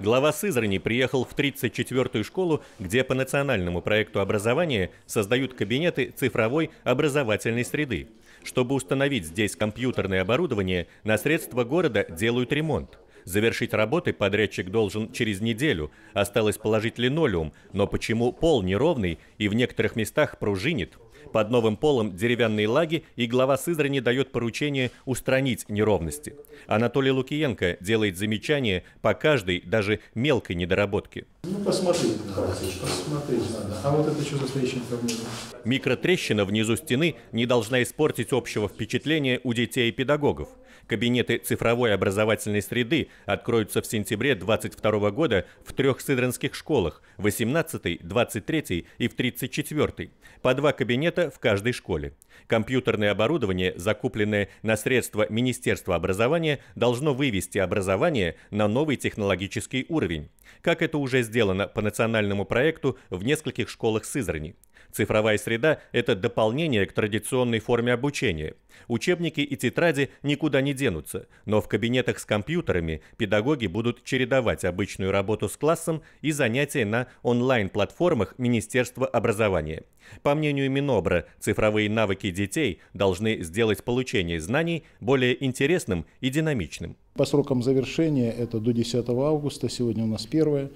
Глава Сызрани приехал в 34-ю школу, где по национальному проекту образования создают кабинеты цифровой образовательной среды. Чтобы установить здесь компьютерное оборудование, на средства города делают ремонт. Завершить работы подрядчик должен через неделю. Осталось положить линолеум, но почему пол неровный и в некоторых местах пружинит – под новым полом деревянные лаги и глава Сызрани дает поручение устранить неровности. Анатолий Лукиенко делает замечания по каждой, даже мелкой недоработке. Ну, посмотреть посмотреть надо. А вот это что за трещинка внизу? Микротрещина внизу стены не должна испортить общего впечатления у детей и педагогов. Кабинеты цифровой образовательной среды откроются в сентябре 2022 года в трех сыдранских школах – 18, 23 и в 34. По два кабинета предмета в каждой школе. Компьютерное оборудование, закупленное на средства Министерства образования, должно вывести образование на новый технологический уровень, как это уже сделано по национальному проекту в нескольких школах Сызрани – Цифровая среда – это дополнение к традиционной форме обучения. Учебники и тетради никуда не денутся, но в кабинетах с компьютерами педагоги будут чередовать обычную работу с классом и занятия на онлайн-платформах Министерства образования. По мнению Минобра, цифровые навыки детей должны сделать получение знаний более интересным и динамичным. По срокам завершения это до 10 августа, сегодня у нас первое,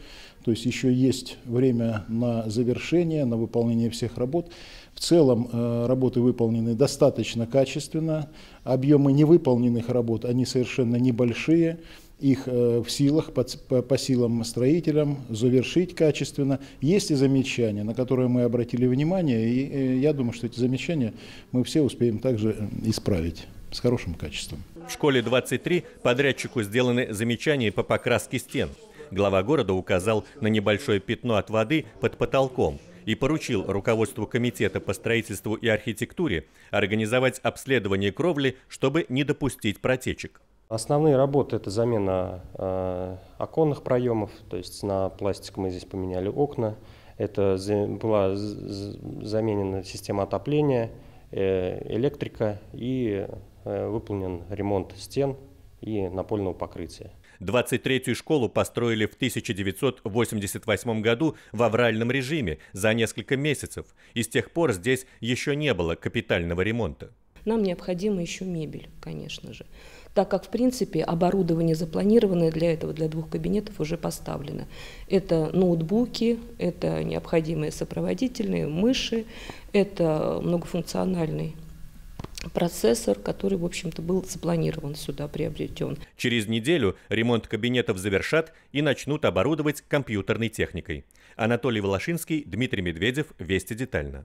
то есть еще есть время на завершение, на выполнение всех работ. В целом э, работы выполнены достаточно качественно, объемы невыполненных работ, они совершенно небольшие, их э, в силах, по, по силам строителям завершить качественно. Есть и замечания, на которые мы обратили внимание, и э, я думаю, что эти замечания мы все успеем также исправить с хорошим качеством. В школе 23 подрядчику сделаны замечания по покраске стен. Глава города указал на небольшое пятно от воды под потолком и поручил руководству комитета по строительству и архитектуре организовать обследование кровли, чтобы не допустить протечек. Основные работы – это замена э, оконных проемов, то есть на пластик мы здесь поменяли окна, это за, была заменена система отопления, э, электрика и Э, выполнен ремонт стен и напольного покрытия. 23-ю школу построили в 1988 году в авральном режиме за несколько месяцев, и с тех пор здесь еще не было капитального ремонта. Нам необходима еще мебель, конечно же, так как, в принципе, оборудование запланированное для этого, для двух кабинетов уже поставлено. Это ноутбуки, это необходимые сопроводительные мыши, это многофункциональный процессор, который, в общем-то, был запланирован сюда приобретен. Через неделю ремонт кабинетов завершат и начнут оборудовать компьютерной техникой. Анатолий Волошинский, Дмитрий Медведев, Вести детально.